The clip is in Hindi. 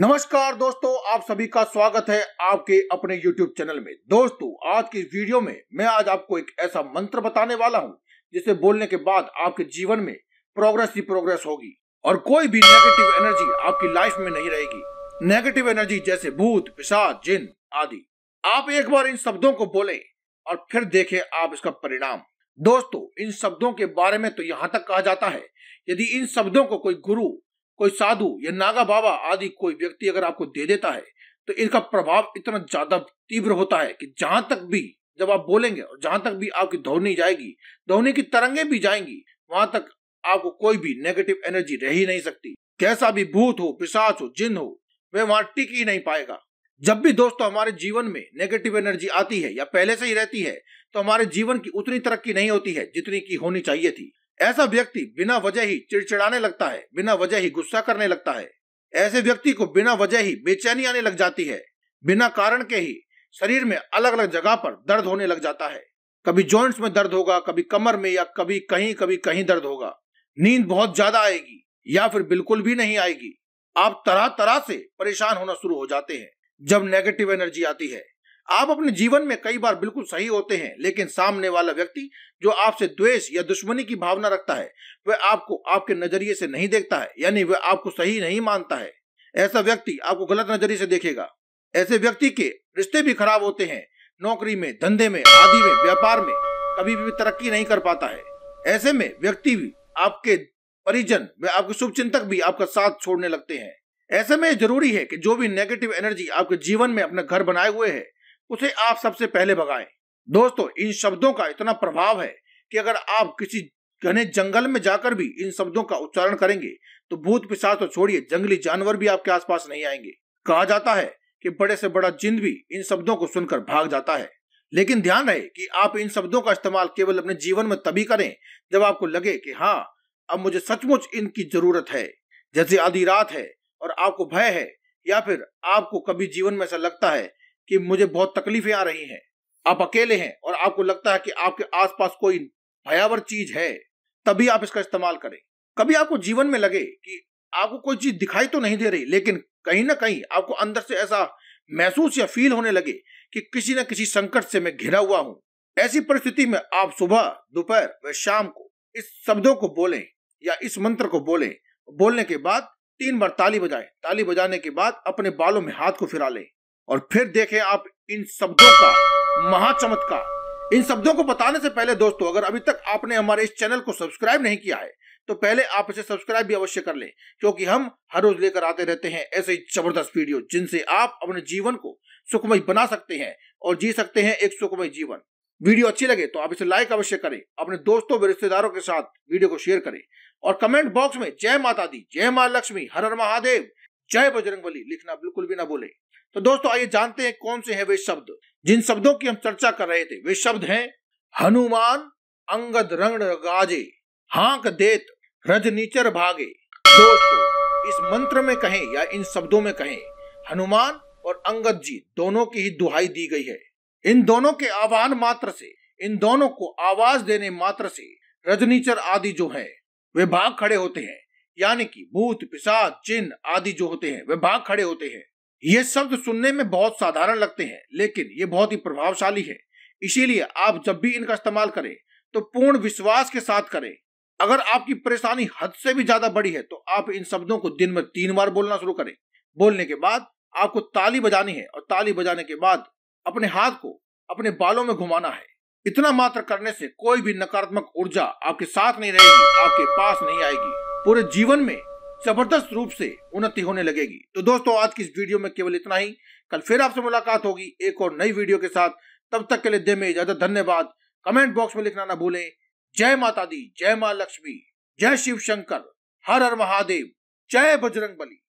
नमस्कार दोस्तों आप सभी का स्वागत है आपके अपने YouTube चैनल में दोस्तों आज की वीडियो में मैं आज आपको एक ऐसा मंत्र बताने वाला हूं जिसे बोलने के बाद आपके जीवन में प्रोग्रेस ही प्रोग्रेस होगी और कोई भी नेगेटिव एनर्जी आपकी लाइफ में नहीं रहेगी नेगेटिव एनर्जी जैसे भूत पिशाच जिन आदि आप एक बार इन शब्दों को बोले और फिर देखे आप इसका परिणाम दोस्तों इन शब्दों के बारे में तो यहाँ तक कहा जाता है यदि इन शब्दों को कोई गुरु कोई साधु या नागा बाबा आदि कोई व्यक्ति अगर आपको दे देता है तो इनका प्रभाव इतना ज्यादा तीव्र होता है कि जहां तक भी जब आप बोलेंगे और जहां तक भी आपकी धोनी जाएगी धोनी की तरंगे भी जाएंगी वहां तक आपको कोई भी नेगेटिव एनर्जी रह ही नहीं सकती कैसा भी भूत हो पिशाच हो जिन हो वे वहां टिक ही नहीं पाएगा जब भी दोस्तों हमारे जीवन में नेगेटिव एनर्जी आती है या पहले से ही रहती है तो हमारे जीवन की उतनी तरक्की नहीं होती है जितनी की होनी चाहिए थी ऐसा व्यक्ति बिना वजह ही चिड़चिड़ाने लगता है बिना वजह ही गुस्सा करने लगता है ऐसे व्यक्ति को बिना वजह ही बेचैनी आने लग जाती है बिना कारण के ही शरीर में अलग अलग जगह पर दर्द होने लग जाता है कभी जॉइंट्स में दर्द होगा कभी कमर में या कभी कहीं कभी कहीं दर्द होगा नींद बहुत ज्यादा आएगी या फिर बिल्कुल भी नहीं आएगी आप तरह तरह से परेशान होना शुरू हो जाते हैं जब नेगेटिव एनर्जी आती है आप अपने जीवन में कई बार बिल्कुल सही होते हैं लेकिन सामने वाला व्यक्ति जो आपसे द्वेष या दुश्मनी की भावना रखता है वह आपको आपके नजरिए से नहीं देखता है यानी वह आपको सही नहीं मानता है ऐसा व्यक्ति आपको गलत नजरिए से देखेगा ऐसे व्यक्ति के रिश्ते भी खराब होते हैं नौकरी में धंधे में आदि में व्यापार में कभी भी तरक्की नहीं कर पाता है ऐसे में व्यक्ति भी आपके परिजन व आपके शुभ चिंतक भी आपका साथ छोड़ने लगते हैं ऐसे में जरूरी है कि जो भी नेगेटिव एनर्जी आपके जीवन में अपना घर बनाए हुए है उसे आप सबसे पहले भगाएं दोस्तों इन शब्दों का इतना प्रभाव है कि अगर आप किसी घने जंगल में जाकर भी इन शब्दों का उच्चारण करेंगे तो भूत पिशाच तो छोड़िए जंगली जानवर भी आपके आसपास नहीं आएंगे कहा जाता है कि बड़े से बड़ा जिंद भी इन शब्दों को सुनकर भाग जाता है लेकिन ध्यान रहे कि आप इन शब्दों का इस्तेमाल केवल अपने जीवन में तभी करें जब आपको लगे कि हाँ अब मुझे सचमुच इनकी जरूरत है जैसे आधी रात है और आपको भय है या फिर आपको कभी जीवन में ऐसा लगता है कि मुझे बहुत तकलीफें आ रही हैं आप अकेले हैं और आपको लगता है कि आपके आसपास कोई भयावर चीज है तभी आप इसका इस्तेमाल करें कभी आपको जीवन में लगे कि आपको कोई चीज दिखाई तो नहीं दे रही लेकिन कहीं ना कहीं आपको अंदर से ऐसा महसूस या फील होने लगे कि किसी न किसी संकट से मैं घिरा हुआ हूँ ऐसी परिस्थिति में आप सुबह दोपहर व शाम को इस शब्दों को बोले या इस मंत्र को बोले बोलने के बाद तीन बार ताली बजाएं ताली बजाने के बाद अपने बालों में हाथ को फिरा लें और फिर देखें आप इन शब्दों का महाचमत्कार इन शब्दों को बताने से पहले दोस्तों अगर अभी तक आपने हमारे इस चैनल को सब्सक्राइब नहीं किया है तो पहले आप इसे सब्सक्राइब भी अवश्य कर लें क्योंकि हम हर रोज लेकर आते रहते हैं ऐसे ही जबरदस्त वीडियो जिनसे आप अपने जीवन को सुखमय बना सकते हैं और जी सकते हैं एक सुखमय जीवन वीडियो अच्छी लगे तो आप इसे लाइक अवश्य करें अपने दोस्तों व रिश्तेदारों के साथ वीडियो को शेयर करें और कमेंट बॉक्स में जय माता दी जय माँ लक्ष्मी हर हर महादेव जय बजरंगबली लिखना बिल्कुल भी ना भूलें तो दोस्तों आइए जानते हैं कौन से हैं वे शब्द जिन शब्दों की हम चर्चा कर रहे थे वे शब्द हैं हनुमान अंगद रंग गाजे हांक देत रजनीचर भागे दोस्तों इस मंत्र में कहें या इन शब्दों में कहें हनुमान और अंगद जी दोनों की ही दुहाई दी गई है इन दोनों के आह्वान मात्र से इन दोनों को आवाज देने मात्र से रजनीचर आदि जो है वे भाग खड़े होते हैं यानी कि भूत पिशाच चिन्ह आदि जो होते हैं वे भाग खड़े होते हैं ये शब्द सुनने में बहुत साधारण लगते हैं लेकिन ये बहुत ही प्रभावशाली है इसीलिए आप जब भी इनका इस्तेमाल करें तो पूर्ण विश्वास के साथ करें अगर आपकी परेशानी हद से भी ज्यादा बड़ी है तो आप इन शब्दों को दिन में तीन बार बोलना शुरू करें बोलने के बाद आपको ताली बजानी है और ताली बजाने के बाद अपने हाथ को अपने बालों में घुमाना है इतना मात्र करने से कोई भी नकारात्मक ऊर्जा आपके साथ नहीं रहेगी आपके पास नहीं आएगी पूरे जीवन में जबरदस्त रूप से उन्नति होने लगेगी तो दोस्तों आज की इस वीडियो में केवल इतना ही कल फिर आपसे मुलाकात होगी एक और नई वीडियो के साथ तब तक के लिए दे में ज्यादा धन्यवाद कमेंट बॉक्स में लिखना ना भूलें जय माता दी जय माँ लक्ष्मी जय शिव शंकर हर हर महादेव जय बजरंग बली